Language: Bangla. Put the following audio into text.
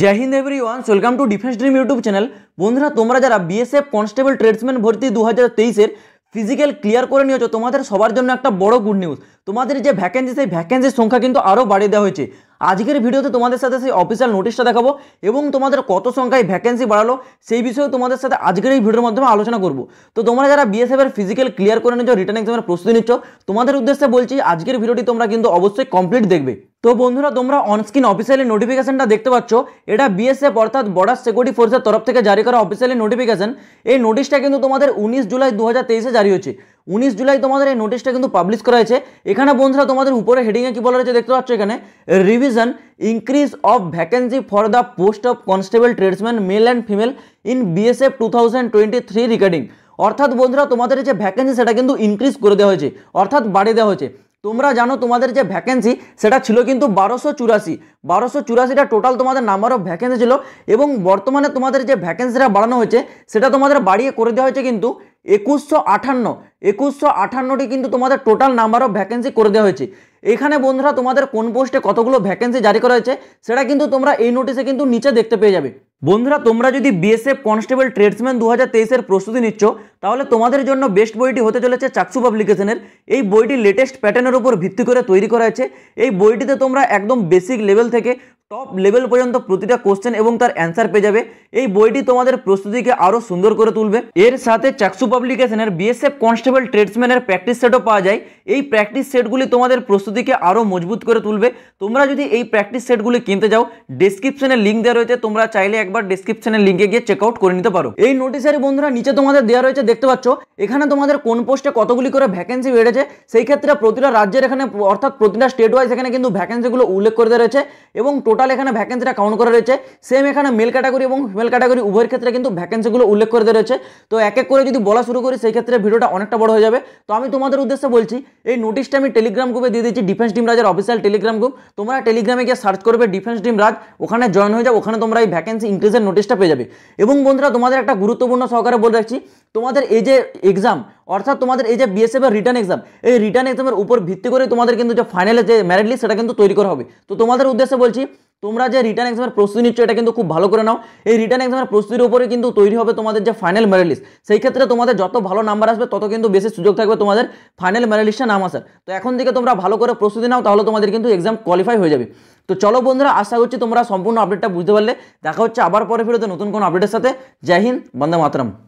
জয় হিন্দ everyone welcome to defence dream YouTube channel বন্ধুরা তোমরা যারা বিএসএফ কনস্টেবল ট্রেডসম্যান ভর্তি দু হাজার তেইশের ফিজিক্যাল ক্লিয়ার করে নিয়েছো তোমাদের সবার জন্য একটা বড় গুড নিউজ তোমাদের যে ভ্যাকেন্সি সেই ভ্যাকেন্সির সংখ্যা কিন্তু আরও বাড়িয়ে দেওয়া হয়েছে আজকের ভিডিওতে তোমাদের সাথে সেই অফিসিয়াল নোটিশটা দেখাবো এবং তোমাদের কত সংখ্যায় ভ্যাকেন্সি বাড়ালো সেই বিষয়ে তোমাদের সাথে আজকের এই ভিডিওর মাধ্যমে আলোচনা করব তো তোমরা যারা বিএসএফের ফিজিক্যাল ক্লিয়ার করে নিচ্ছ রিটার্ন এক্সামের প্রস্তুতি নিচ্ছ তোমাদের উদ্দেশ্যে বলছি আজকের ভিডিওটি তোমরা কিন্তু অবশ্যই কমপ্লিট দেখবে তো বন্ধুরা তোমরা অনস্ক্রিন অফিসিয়ালি নোটিফিকেশনটা দেখতে পাচ্ছ এটা বিএসএফ অর্থাৎ বর্ডার সিকিউরিটি ফোর্সের তরফ থেকে জারি করা অফিসিয়ালি নোটিফিকেশন এই নোটিশটা কিন্তু তোমাদের উনিশ জুলাই দু হাজার জারি হয়েছে উনিশ জুলাই তোমাদের এই নোটিশটা কিন্তু পাবলিশ করা হয়েছে এখানে বন্ধুরা তোমাদের উপরে হেডিংয়ে কী বলা হয়েছে দেখতে পাচ্ছ এখানে revision increase of vacancy for the post of constable tradesman male and female in BSF two thousand twenty three regarding অর্থাৎ বন্ধুরা তোমাদের যে ভ্যাকেন্সি সেটা কিন্তু ইনক্রিজ করে দেওয়া হয়েছে অর্থাৎ বাড়িয়ে দেওয়া হয়েছে তোমরা জানো তোমাদের যে ভ্যাকেন্সি সেটা ছিল কিন্তু বারোশো চুরাশি বারোশো চুরাশিটা টোটাল তোমাদের নাম্বার অফ ভ্যাকেন্সি ছিল এবং বর্তমানে তোমাদের যে ভ্যাকেন্সিটা বাড়ানো হয়েছে সেটা তোমাদের বাড়িয়ে করে দেওয়া হয়েছে কিন্তু একুশশো আঠান্ন একুশশো আঠান্নটি কিন্তু তোমাদের টোটাল নাম্বার অফ ভ্যাকেন্সি করে দেওয়া হয়েছে এখানে বন্ধুরা তোমাদের কোন পোস্টে কতগুলো ভ্যাকেন্সি জারি করা হয়েছে সেটা কিন্তু তোমরা এই নোটিশে কিন্তু নিচে দেখতে পেয়ে যাবে বন্ধুরা তোমরা যদি বিএসএফ কনস্টেবল ট্রেডসম্যান দু হাজার প্রস্তুতি নিচ্ছ তাহলে তোমাদের জন্য বেস্ট বইটি হতে চলেছে চাকসু পাবলিকেশনের এই বইটি লেটেস্ট প্যাটার্নের উপর ভিত্তি করে তৈরি করা হয়েছে এই বইটিতে তোমরা একদম বেসিক লেভেল থেকে টপ লেভেল পর্যন্ত প্রতিটা কোশ্চেন এবং তার অ্যান্সার পেয়ে যাবে এই বইটি তোমাদের প্রস্তুতিকে আরও সুন্দর করে তুলবে এর সাথে চাকসু পাবলিকেশনের বিএসএফ কনস্টেবল ট্রেডসম্যানের প্র্যাকটিস সেটও পাওয়া যায় এই প্র্যাকটিস সেটগুলি তোমাদের প্রস্তুতিকে আরও মজবুত করে তুলবে তোমরা যদি এই প্র্যাকটিস সেটগুলি কিনতে যাও ডিসক্রিপশনে লিঙ্ক দেওয়া রয়েছে তোমরা চাইলে একবার ডিসক্রিপশনের লিঙ্কে গিয়ে চেক আউট করে নিতে পারো এই নোটিশের বন্ধুরা নিচে তোমাদের দেওয়া রয়েছে দেখতে পাচ্ছ এখানে তোমাদের কোন পোস্টে কতগুলি করে ভ্যাকেন্সি বেড়েছে সেই ক্ষেত্রে প্রতিটা রাজ্যের এখানে অর্থাৎ প্রতিটা স্টেট ওয়াইজ এখানে কিন্তু ভ্যাকেন্সিগুলো উল্লেখ করে দেওয়া রয়েছে এবং টোটাল এখানে ভ্যাকেন্সিটা কাউন্ট করা রয়েছে সেম এখানে মেল ক্যাটাগরি এবং ফিমেল ক্যাটাগরি উভয়ের ক্ষেত্রে কিন্তু ভ্যাকেন্সিগুলো উল্লেখ করে দেওয়া রয়েছে তো এক এক করে যদি বলা শুরু করি সেই ক্ষেত্রে ভিডিওটা অনেকটা বড় হয়ে যাবে তো আমি তোমাদের উদ্দেশ্যে বলছি এই নোটিশটা আমি টেলিগ্রাম গ্রুপে দিয়ে দিচ্ছি ডিফেন্স ডিম রাজের অফিসিয়াল টেলিগ্রাম গ্রুপ তোমরা টেলিগ্রামে গিয়ে সার্চ করবে ডিফেন্স ডিম রাজ ওখানে জয়েন হয়ে যাও ওখানে তোমরা এই ভ্যাকেন্সি ইনক্রিজের নোটিশটা পেয়ে যাবে এবং বন্ধুরা তোমাদের একটা গুরুত্বপূর্ণ সহকারে বলে রাখছি তোমাদের এই যে এক্সাম অর্থাৎ তোমাদের এই যে বিএসএফ এর রিটার্ন এক্সাম এই রিটার্ন এক্সামের উপর ভিত্তি করে তোমাদের কিন্তু যে ফাইনালে যে ম্যারিট লিস্ট সেটা কিন্তু তৈরি করা হবে তো তোমাদের উদ্দেশ্যে বলছি তোমরা যে রিটার্ন এক্সামের প্রস্তুতি নিচ্ছ এটা কিন্তু খুব ভালো করে নাও এই রিটার্ন এক্সামের প্রস্তুতির উপরে কিন্তু তৈরি হবে তোমাদের যে ফাইনাল ম্যারিট লিস্ট সেই ক্ষেত্রে তোমাদের যত ভালো নাম্বার আসবে তত কিন্তু বেশি সুযোগ থাকবে তোমাদের ফাইনাল ম্যারিট লিস্টে নাম আসার তো এখন থেকে তোমরা ভালো করে প্রস্তুতি নাও তাহলে তোমাদের কিন্তু এক্সাম কোয়ালিফাই হয়ে যাবে তো চলো বন্ধুরা আশা করছি তোমরা সম্পূর্ণ আপডেটটা বুঝতে পারলে দেখা হচ্ছে আবার পরে ফিরতে নতুন কোনো আপডেটের সাথে জয় হিন্দ বন্দে মাতরম